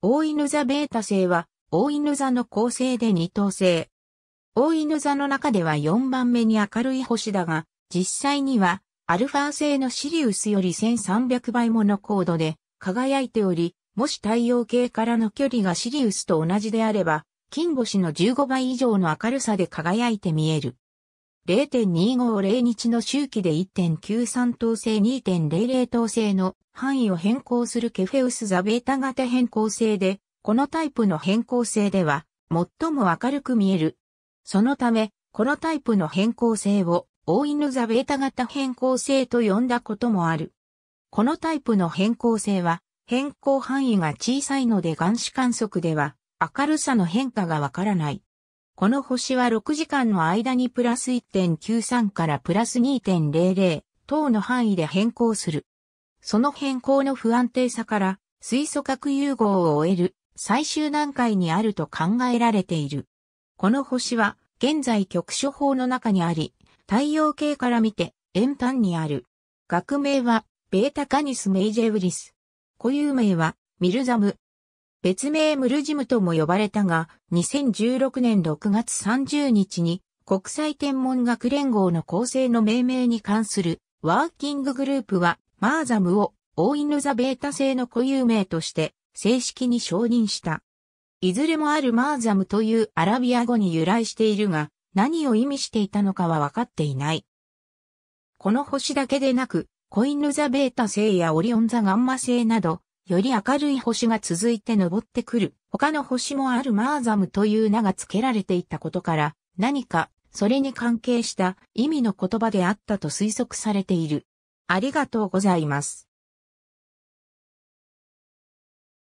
大犬座ベータ星は、大犬座の構成で二等星。大犬座の中では4番目に明るい星だが、実際には、アルファ星のシリウスより1300倍もの高度で、輝いており、もし太陽系からの距離がシリウスと同じであれば、金星の15倍以上の明るさで輝いて見える。0.25 0日の周期で1.93等星2.00等星の範囲を変更するケフェウスザベータ型変更性で、このタイプの変更性では、最も明るく見える。そのため、このタイプの変更性を、大犬ザベータ型変更性と呼んだこともある。このタイプの変更性は、変更範囲が小さいので眼視観測では、明るさの変化がわからない。この星は6時間の間にプラス1.93からプラス2.00等の範囲で変更する。その変更の不安定さから水素核融合を終える最終段階にあると考えられている。この星は現在局所法の中にあり、太陽系から見て円端にある。学名はベータカニス・メイジェウリス。固有名はミルザム、別名ムルジムとも呼ばれたが、2016年6月30日に国際天文学連合の構成の命名に関するワーキンググループはマーザムをオーイヌザベータ星の固有名として正式に承認した。いずれもあるマーザムというアラビア語に由来しているが、何を意味していたのかは分かっていない。この星だけでなく、コインヌザベータ星やオリオンザガンマ星など、より明るい星が続いて登ってくる。他の星もあるマーザムという名が付けられていたことから、何かそれに関係した意味の言葉であったと推測されている。ありがとうございます。